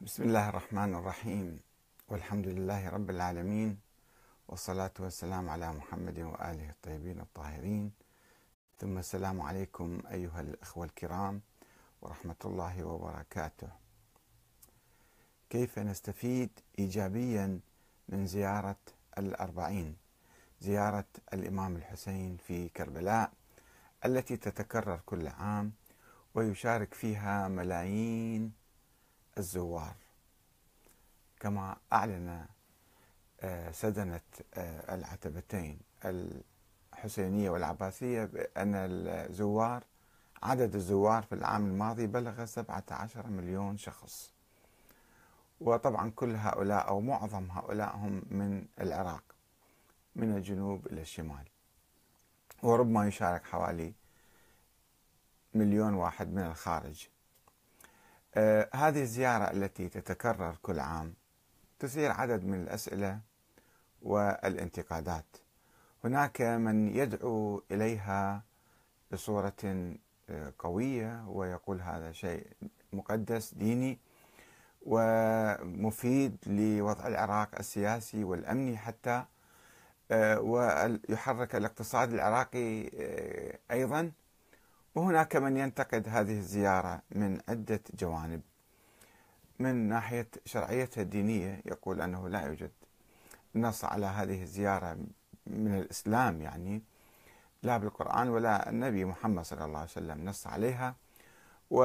بسم الله الرحمن الرحيم والحمد لله رب العالمين والصلاة والسلام على محمد وآله الطيبين الطاهرين ثم السلام عليكم أيها الأخوة الكرام ورحمة الله وبركاته كيف نستفيد إيجابيا من زيارة الأربعين زيارة الإمام الحسين في كربلاء التي تتكرر كل عام ويشارك فيها ملايين الزوار كما أعلن آه، سدنة آه، العتبتين الحسينية والعباسية بأن الزوار عدد الزوار في العام الماضي بلغ 17 مليون شخص وطبعا كل هؤلاء أو معظم هؤلاء هم من العراق من الجنوب إلى الشمال وربما يشارك حوالي مليون واحد من الخارج آه، هذه الزيارة التي تتكرر كل عام تثير عدد من الأسئلة والانتقادات هناك من يدعو إليها بصورة آه، قوية ويقول هذا شيء مقدس ديني ومفيد لوضع العراق السياسي والأمني حتى آه، ويحرك الاقتصاد العراقي أيضاً وهناك من ينتقد هذه الزيارة من عدة جوانب من ناحية شرعيتها الدينية يقول أنه لا يوجد نص على هذه الزيارة من الإسلام يعني لا بالقرآن ولا النبي محمد صلى الله عليه وسلم نص عليها و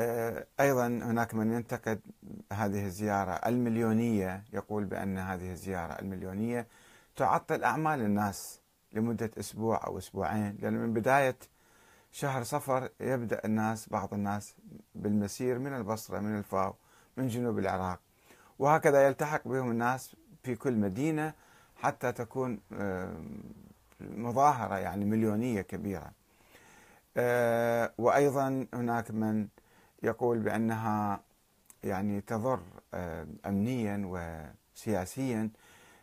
آه، أيضا هناك من ينتقد هذه الزيارة المليونية يقول بأن هذه الزيارة المليونية تعطل أعمال الناس لمدة أسبوع أو أسبوعين لأن من بداية شهر صفر يبدأ الناس بعض الناس بالمسير من البصرة من الفاو من جنوب العراق وهكذا يلتحق بهم الناس في كل مدينة حتى تكون مظاهرة يعني مليونية كبيرة آه، وأيضا هناك من يقول بأنها يعني تضر أمنيا وسياسيا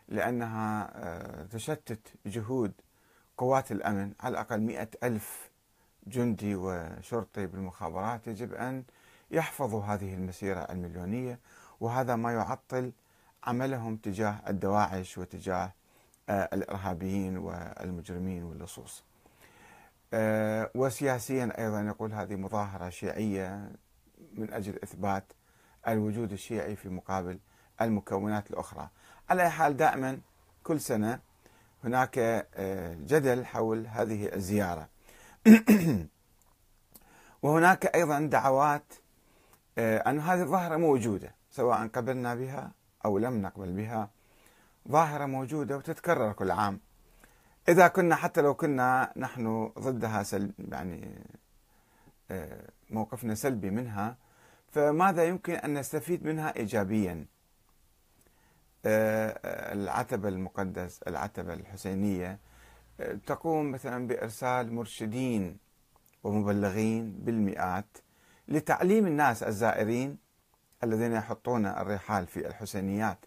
لأنها آه، تشتت جهود قوات الأمن على الأقل مئة ألف جندي وشرطي بالمخابرات يجب أن يحفظوا هذه المسيرة المليونية وهذا ما يعطل عملهم تجاه الدواعش وتجاه آه، الإرهابيين والمجرمين واللصوص آه، وسياسيا أيضا يقول هذه مظاهرة شيعية من أجل إثبات الوجود الشيعي في مقابل المكونات الأخرى على حال دائما كل سنة هناك آه، جدل حول هذه الزيارة وهناك أيضا دعوات آه، أن هذه الظاهرة موجودة سواء قبلنا بها أو لم نقبل بها ظاهرة موجودة وتتكرر كل عام إذا كنا حتى لو كنا نحن ضدها سلب يعني آه، موقفنا سلبي منها فماذا يمكن أن نستفيد منها إيجابياً العتبة المقدس العتبة الحسينية تقوم مثلا بإرسال مرشدين ومبلغين بالمئات لتعليم الناس الزائرين الذين يحطون الرحال في الحسينيات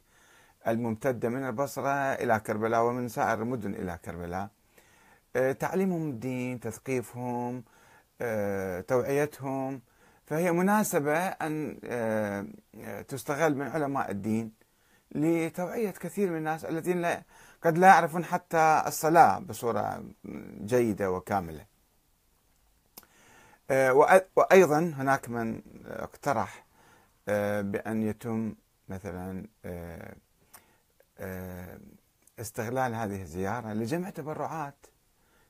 الممتدة من البصرة إلى كربلاء ومن سائر المدن إلى كربلاء تعليمهم الدين تثقيفهم توعيتهم فهي مناسبة أن آه، تستغل من علماء الدين لتوعية كثير من الناس الذين لا قد لا يعرفون حتى الصلاة بصورة جيدة وكاملة آه، وأيضا هناك من اقترح آه، بأن يتم مثلا آه، استغلال هذه الزيارة لجمع تبرعات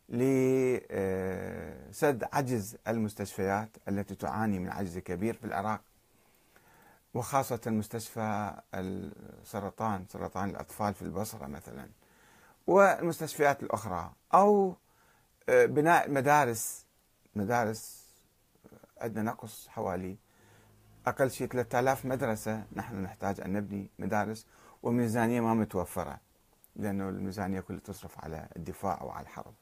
لسد عجز المستشفيات التي تعاني من عجز كبير في العراق وخاصة مستشفى السرطان سرطان الأطفال في البصرة مثلا والمستشفيات الأخرى أو آه، بناء مدارس مدارس آه، عندنا نقص حوالي أقل شيء 3000 مدرسة نحن نحتاج أن نبني مدارس وميزانية ما متوفرة لأنه الميزانية كلها تصرف على الدفاع وعلى الحرب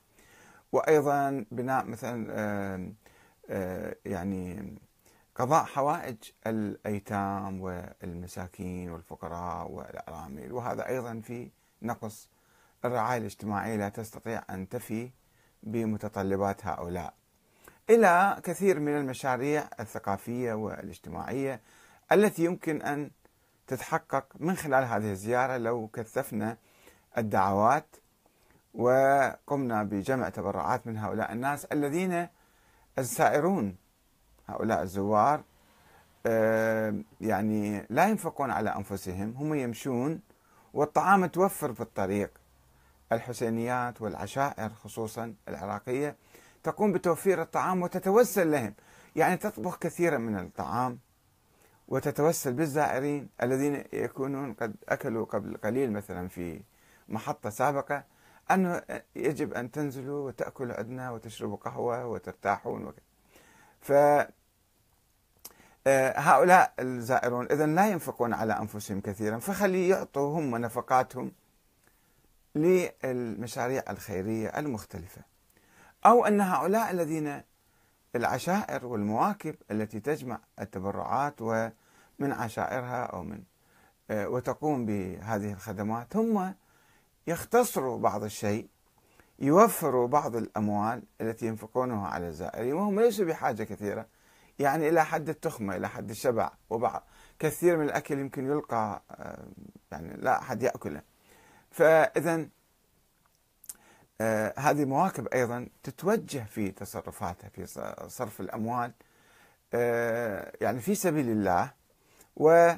وأيضا بناء مثلا آه، يعني قضاء حوائج الايتام والمساكين والفقراء والارامل وهذا ايضا في نقص الرعايه الاجتماعيه لا تستطيع ان تفي بمتطلبات هؤلاء الى كثير من المشاريع الثقافيه والاجتماعيه التي يمكن ان تتحقق من خلال هذه الزياره لو كثفنا الدعوات وقمنا بجمع تبرعات من هؤلاء الناس الذين السائرون هؤلاء الزوار يعني لا ينفقون على أنفسهم هم يمشون والطعام توفر في الطريق الحسينيات والعشائر خصوصا العراقية تقوم بتوفير الطعام وتتوسل لهم يعني تطبخ كثيرا من الطعام وتتوسل بالزائرين الذين يكونون قد أكلوا قبل قليل مثلا في محطة سابقة أنه يجب أن تنزلوا وتأكلوا عندنا وتشربوا قهوة وترتاحون وكذا آه، هؤلاء الزائرون إذا لا ينفقون على أنفسهم كثيرا فخلي يعطوا هم نفقاتهم للمشاريع الخيرية المختلفة أو أن هؤلاء الذين العشائر والمواكب التي تجمع التبرعات ومن عشائرها أو من آه، وتقوم بهذه الخدمات هم يختصروا بعض الشيء يوفروا بعض الأموال التي ينفقونها على الزائرين وهم ليسوا بحاجة كثيرة يعني إلى حد التخمة إلى حد الشبع وبعض كثير من الأكل يمكن يلقى آه، يعني لا أحد يأكله فإذا آه، هذه مواكب أيضا تتوجه في تصرفاتها في صرف الأموال آه، يعني في سبيل الله و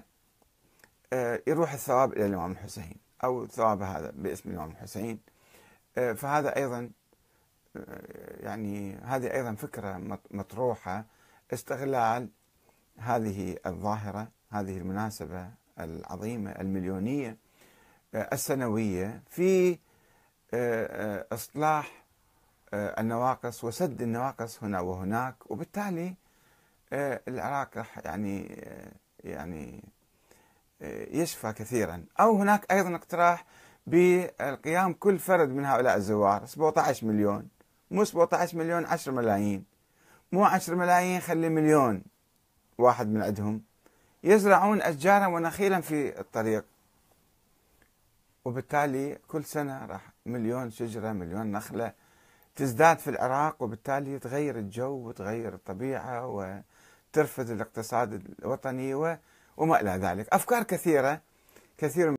يروح الثواب إلى الإمام الحسين أو الثواب هذا باسم الإمام الحسين فهذا أيضا يعني هذه أيضا فكرة مطروحة استغل عن هذه الظاهرة هذه المناسبة العظيمة المليونية آه، السنوية في آه، آه، إصلاح النواقص وسد النواقص هنا وهناك وبالتالي العراق راح يعني يعني يشفى كثيرا او هناك ايضا اقتراح بالقيام كل فرد من هؤلاء الزوار 17 مليون مو 17 مليون 10 ملايين مو 10 ملايين خلي مليون واحد من عندهم يزرعون أشجارا ونخيلا في الطريق وبالتالي كل سنة راح مليون شجرة مليون نخلة تزداد في العراق وبالتالي تغير الجو وتغير الطبيعة وترفد الاقتصاد الوطني وما إلى ذلك أفكار كثيرة كثير